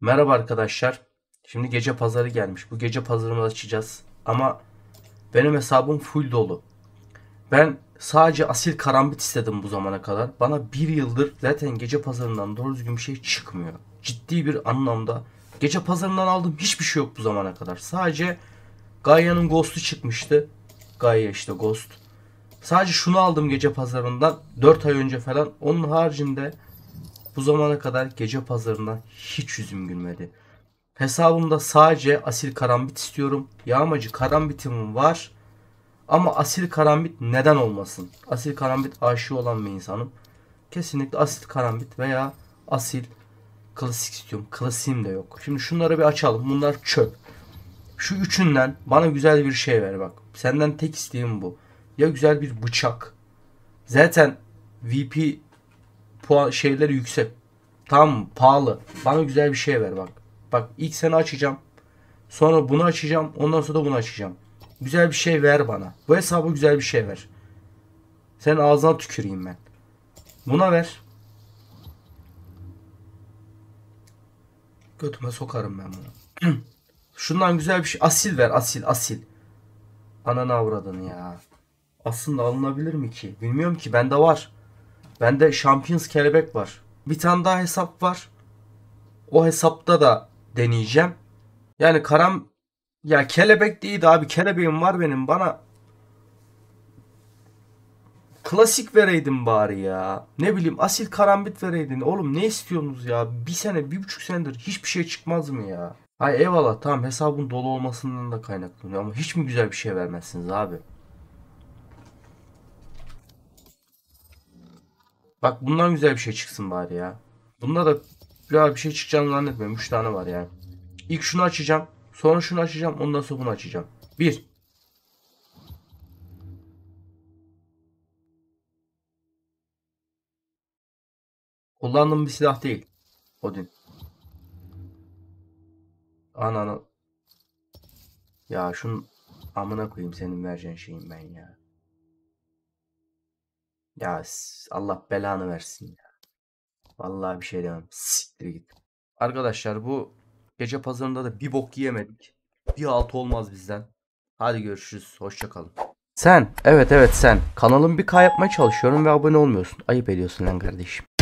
Merhaba arkadaşlar. Şimdi gece pazarı gelmiş. Bu gece pazarını açacağız. Ama benim hesabım full dolu. Ben sadece asil karambit istedim bu zamana kadar. Bana bir yıldır zaten gece pazarından doğru düzgün bir şey çıkmıyor. Ciddi bir anlamda. Gece pazarından aldım hiçbir şey yok bu zamana kadar. Sadece Gaia'nın Ghost'u çıkmıştı. Gaia işte Ghost. Sadece şunu aldım gece pazarından 4 ay önce falan. Onun haricinde bu zamana kadar gece pazarından hiç yüzüm gülmedi. Hesabımda sadece asil karambit istiyorum. Yağmacı karambitim var. Ama asil karambit neden olmasın? Asil karambit aşığı olan bir insanım. Kesinlikle asil karambit veya asil klasik istiyorum. Klasiğim de yok. Şimdi şunları bir açalım. Bunlar çöp. Şu üçünden bana güzel bir şey ver bak. Senden tek isteğim bu. Ya güzel bir bıçak. Zaten VP puan şeyleri yüksek. Tam pahalı. Bana güzel bir şey ver bak. Bak ilk seni açacağım. Sonra bunu açacağım. Ondan sonra da bunu açacağım. Güzel bir şey ver bana. Bu hesabı güzel bir şey ver. Sen ağzına tüküreyim ben. Buna ver. Götüme sokarım ben bunu. Şundan güzel bir şey. Asil ver asil asil. Ananı avradın ya. Aslında alınabilir mi ki? Bilmiyorum ki bende var. Bende Champions kelebek var. Bir tane daha hesap var. O hesapta da deneyeceğim. Yani karam ya kelebek değil de abi kelebeğim var benim bana klasik vereydin bari ya. Ne bileyim asil karambit vereydin. Oğlum ne istiyorsunuz ya? Bir sene bir buçuk senedir hiçbir şey çıkmaz mı ya? Ay eyvallah tamam hesabın dolu olmasından da kaynaklanıyor ama hiç mi güzel bir şey vermezsiniz abi? Bak bundan güzel bir şey çıksın bari ya. Bunda da güzel bir şey çıkacağını zannetmiyorum. 3 tane var yani. İlk şunu açacağım. Sonra şunu açacağım. Ondan sonra bunu açacağım. 1. Kullandığım bir silah değil. Odin. Ananı. Ya şunu amına koyayım senin vereceğin şeyin ben ya. Ya Allah belanı versin ya. Vallahi bir şey demem. Siktir git. Arkadaşlar bu gece pazarında da bir bok yiyemedik. Bir alt olmaz bizden. Hadi görüşürüz. Hoşçakalın. Sen, evet evet sen. kanalım bir K çalışıyorum ve abone olmuyorsun. Ayıp ediyorsun lan kardeşim.